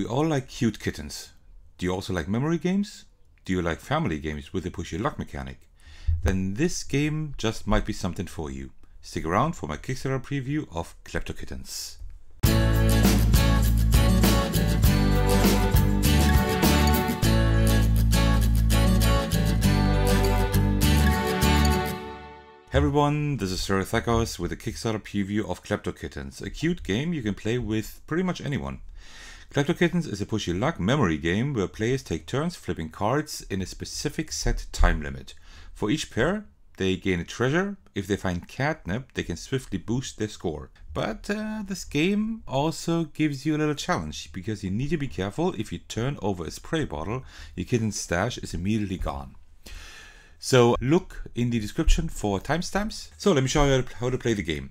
We all like cute kittens. Do you also like memory games? Do you like family games with a pushy luck mechanic? Then this game just might be something for you. Stick around for my Kickstarter preview of Klepto Kittens. Hey everyone, this is Sarah Thakos with a Kickstarter preview of Klepto Kittens, a cute game you can play with pretty much anyone. Kittens is a pushy luck memory game where players take turns flipping cards in a specific set time limit. For each pair, they gain a treasure. If they find catnip, they can swiftly boost their score. But uh, this game also gives you a little challenge because you need to be careful. If you turn over a spray bottle, your kitten's stash is immediately gone. So look in the description for timestamps. So let me show you how to play the game.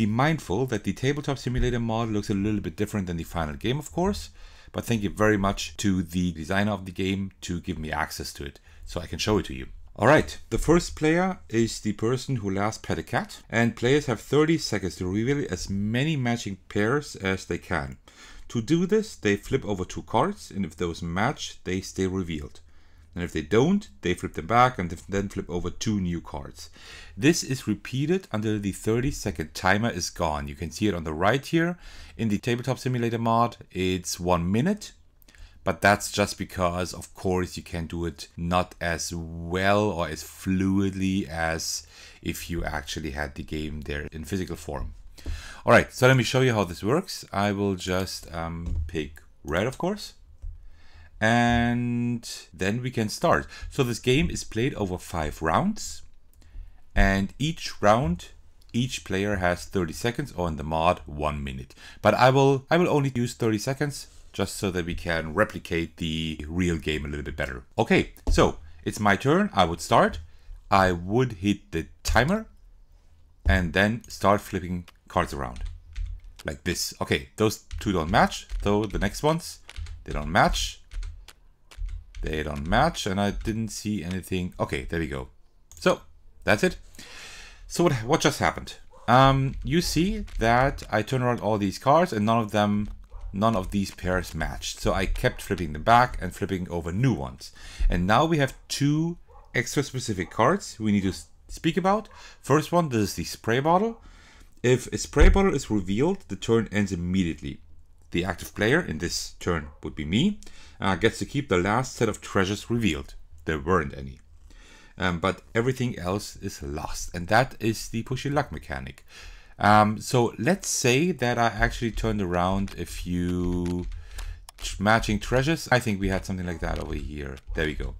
Be mindful that the tabletop simulator mod looks a little bit different than the final game, of course, but thank you very much to the designer of the game to give me access to it so I can show it to you. Alright, the first player is the person who last pet a cat, and players have 30 seconds to reveal as many matching pairs as they can. To do this, they flip over two cards, and if those match, they stay revealed. And if they don't, they flip them back and then flip over two new cards. This is repeated until the 30 second timer is gone. You can see it on the right here. In the Tabletop Simulator mod, it's one minute. But that's just because, of course, you can do it not as well or as fluidly as if you actually had the game there in physical form. All right, so let me show you how this works. I will just um, pick red, of course and then we can start. So this game is played over five rounds and each round each player has 30 seconds or in the mod one minute. But I will I will only use 30 seconds just so that we can replicate the real game a little bit better. Okay, so it's my turn. I would start. I would hit the timer and then start flipping cards around like this. Okay, those two don't match, though the next ones, they don't match. They don't match and I didn't see anything. Okay, there we go. So that's it. So what, what just happened? Um, you see that I turned around all these cards and none of them, none of these pairs matched. So I kept flipping them back and flipping over new ones. And now we have two extra specific cards we need to speak about. First one, this is the spray bottle. If a spray bottle is revealed, the turn ends immediately. The active player, in this turn would be me, uh, gets to keep the last set of treasures revealed. There weren't any. Um, but everything else is lost, and that is the pushy luck mechanic. Um, so let's say that I actually turned around a few matching treasures. I think we had something like that over here. There we go.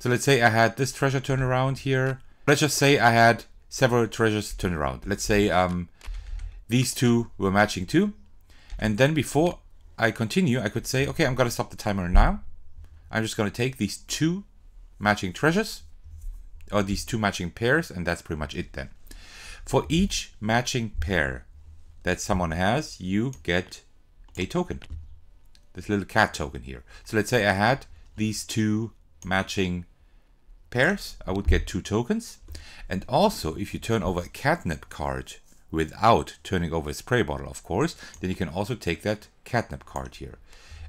So let's say I had this treasure turn around here. Let's just say I had several treasures turn around. Let's say um, these two were matching too. And then before I continue, I could say, okay, I'm going to stop the timer now. I'm just going to take these two matching treasures, or these two matching pairs, and that's pretty much it then. For each matching pair that someone has, you get a token. This little cat token here. So let's say I had these two matching pairs, I would get two tokens. And also, if you turn over a catnip card without turning over a spray bottle, of course, then you can also take that catnip card here.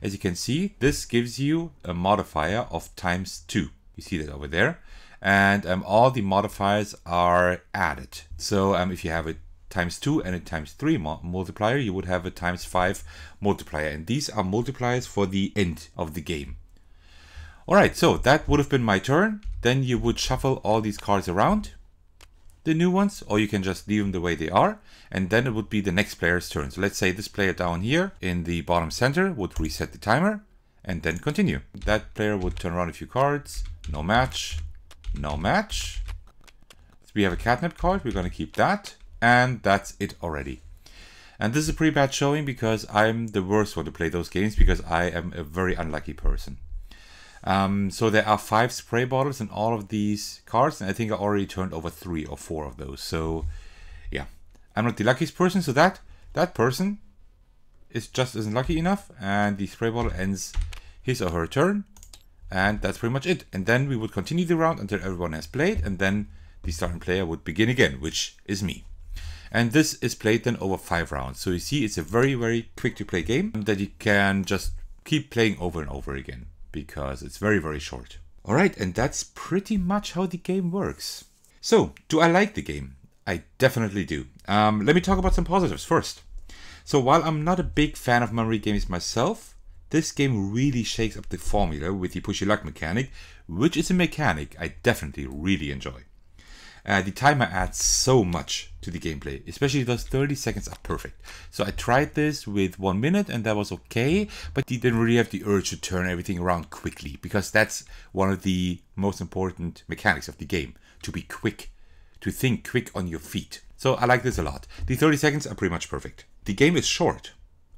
As you can see, this gives you a modifier of times two. You see that over there. And um, all the modifiers are added. So um, if you have a times 2 and a times 3 multiplier, you would have a times 5 multiplier. And these are multipliers for the end of the game. Alright, so that would have been my turn. Then you would shuffle all these cards around the new ones, or you can just leave them the way they are, and then it would be the next player's turn. So let's say this player down here in the bottom center would reset the timer, and then continue. That player would turn around a few cards, no match, no match. We have a catnip card, we're going to keep that, and that's it already. And this is a pretty bad showing because I'm the worst one to play those games because I am a very unlucky person. Um, so there are five spray bottles in all of these cards, and I think I already turned over three or four of those. So yeah, I'm not the luckiest person, so that that person is just isn't lucky enough, and the spray bottle ends his or her turn, and that's pretty much it. And then we would continue the round until everyone has played, and then the starting player would begin again, which is me. And this is played then over five rounds. So you see, it's a very, very quick to play game that you can just keep playing over and over again because it's very, very short. All right, and that's pretty much how the game works. So, do I like the game? I definitely do. Um, let me talk about some positives first. So while I'm not a big fan of memory games myself, this game really shakes up the formula with the pushy luck mechanic, which is a mechanic I definitely really enjoy. Uh, the timer adds so much to the gameplay. Especially those 30 seconds are perfect. So I tried this with one minute and that was okay, but you didn't really have the urge to turn everything around quickly because that's one of the most important mechanics of the game, to be quick, to think quick on your feet. So I like this a lot. The 30 seconds are pretty much perfect. The game is short.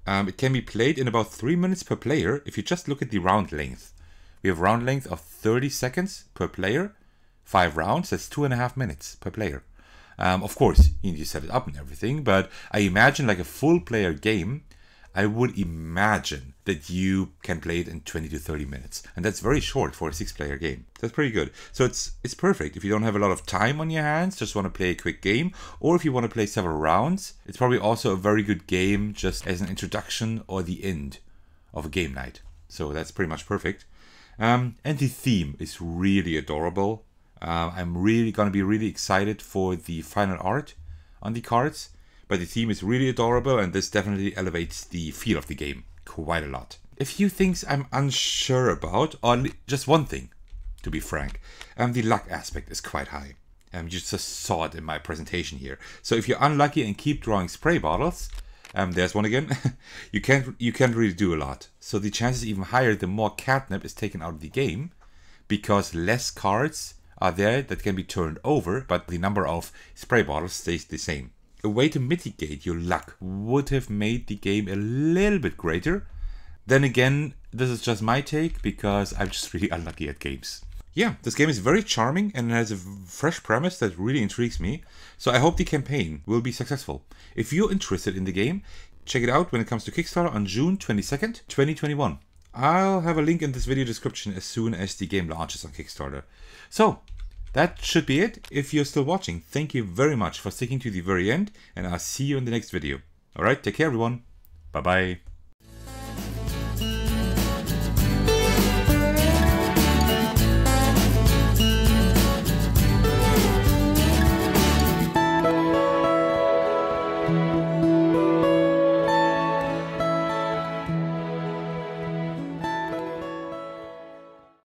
Um, it can be played in about 3 minutes per player if you just look at the round length. We have round length of 30 seconds per player, 5 rounds, that's 2.5 minutes per player. Um, of course, you need to set it up and everything, but I imagine like a full player game, I would imagine that you can play it in 20 to 30 minutes. And that's very short for a six player game. That's pretty good. So it's it's perfect if you don't have a lot of time on your hands, just want to play a quick game, or if you want to play several rounds, it's probably also a very good game just as an introduction or the end of a game night. So that's pretty much perfect. Um, and the theme is really adorable. Uh, I'm really going to be really excited for the final art on the cards. But the theme is really adorable and this definitely elevates the feel of the game quite a lot. A few things I'm unsure about, or just one thing, to be frank. Um, the luck aspect is quite high. Um, you just saw it in my presentation here. So if you're unlucky and keep drawing spray bottles, um, there's one again, you can't you can't really do a lot. So the chance is even higher the more catnip is taken out of the game, because less cards are there that can be turned over, but the number of spray bottles stays the same. A way to mitigate your luck would have made the game a little bit greater. Then again, this is just my take because I'm just really unlucky at games. Yeah, this game is very charming and has a fresh premise that really intrigues me, so I hope the campaign will be successful. If you're interested in the game, check it out when it comes to Kickstarter on June 22nd, 2021. I'll have a link in this video description as soon as the game launches on Kickstarter. So, that should be it. If you're still watching, thank you very much for sticking to the very end, and I'll see you in the next video. Alright, take care everyone. Bye bye.